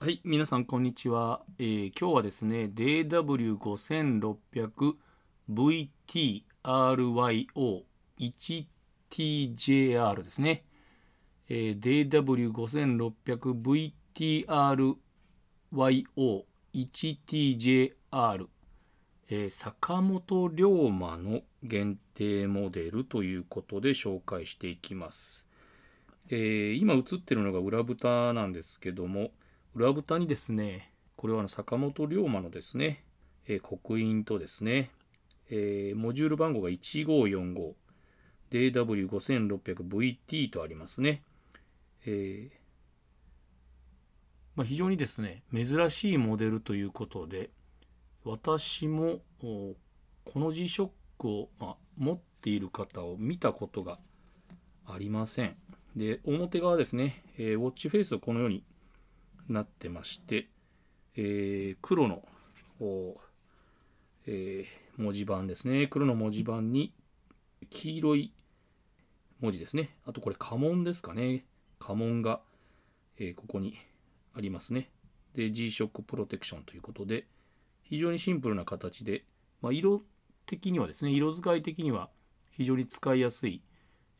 はい、皆さんこんにちは。えー、今日はですね、DW5600VTRYO1TJR ですね。えー、DW5600VTRYO1TJR、えー、坂本龍馬の限定モデルということで紹介していきます。えー、今映ってるのが裏蓋なんですけども、裏蓋にですね、これは坂本龍馬のですね、え刻印とですね、えー、モジュール番号が 1545DW5600VT とありますね。えー、まあ、非常にですね、珍しいモデルということで、私もこの G-SHOCK を、まあ、持っている方を見たことがありません。で、表側ですね、えー、ウォッチフェイスをこのようになってまして、えー、黒の、えー、文字盤ですね。黒の文字盤に黄色い文字ですね。あとこれ家紋ですかね。家紋が、えー、ここにありますね。で、G-SHOCK プロテクションということで、非常にシンプルな形で、まあ、色的にはですね、色使い的には非常に使いやすい、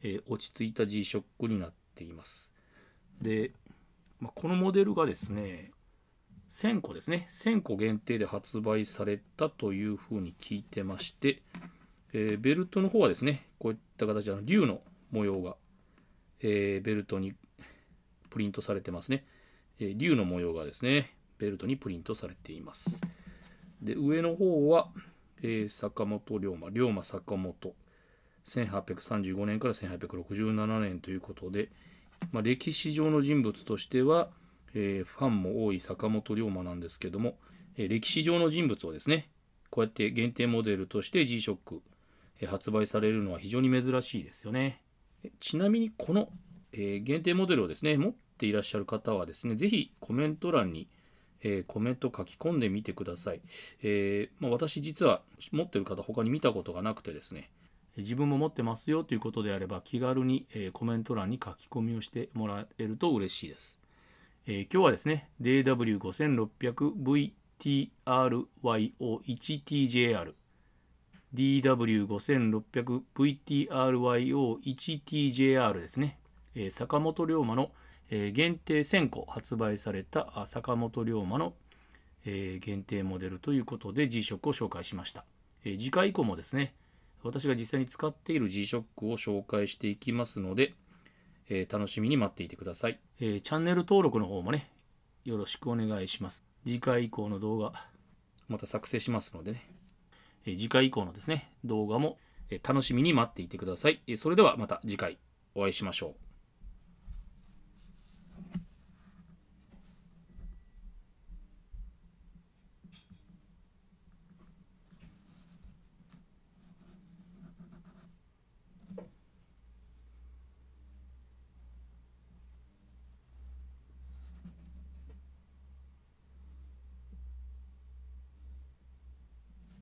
えー、落ち着いた G-SHOCK になっています。で、まあ、このモデルがですね、1000個ですね、1000個限定で発売されたというふうに聞いてまして、えー、ベルトの方はですね、こういった形で竜の模様が、えー、ベルトにプリントされてますね。えー、竜の模様がですね、ベルトにプリントされています。で、上の方は、えー、坂本龍馬、龍馬坂本、1835年から1867年ということで、まあ、歴史上の人物としては、えー、ファンも多い坂本龍馬なんですけども、えー、歴史上の人物をですねこうやって限定モデルとして G-SHOCK、えー、発売されるのは非常に珍しいですよねちなみにこの、え限定モデルをですね持っていらっしゃる方はですね是非コメント欄に、えコメント書き込んでみてください、えまあ、私実は持ってる方他に見たことがなくてですね、自分も持ってますよということであれば気軽に、えコメント欄に書き込みをしてもらえると嬉しいです。え今日はですね、DW5600VTRYO1TJR DW5600VTRYO1TJR ですね、え坂本龍馬の、え限定1000個発売された坂本龍馬の、え限定モデルということで G 職を紹介しました、え次回以降もですね、私が実際に使っている G-SHOCK を紹介していきますので、えー、楽しみに待っていてください、えー、チャンネル登録の方もね、よろしくお願いします。次回以降の動画、また作成しますのでね、えー、次回以降のですね、動画も楽しみに待っていてください。それではまた次回お会いしましょう。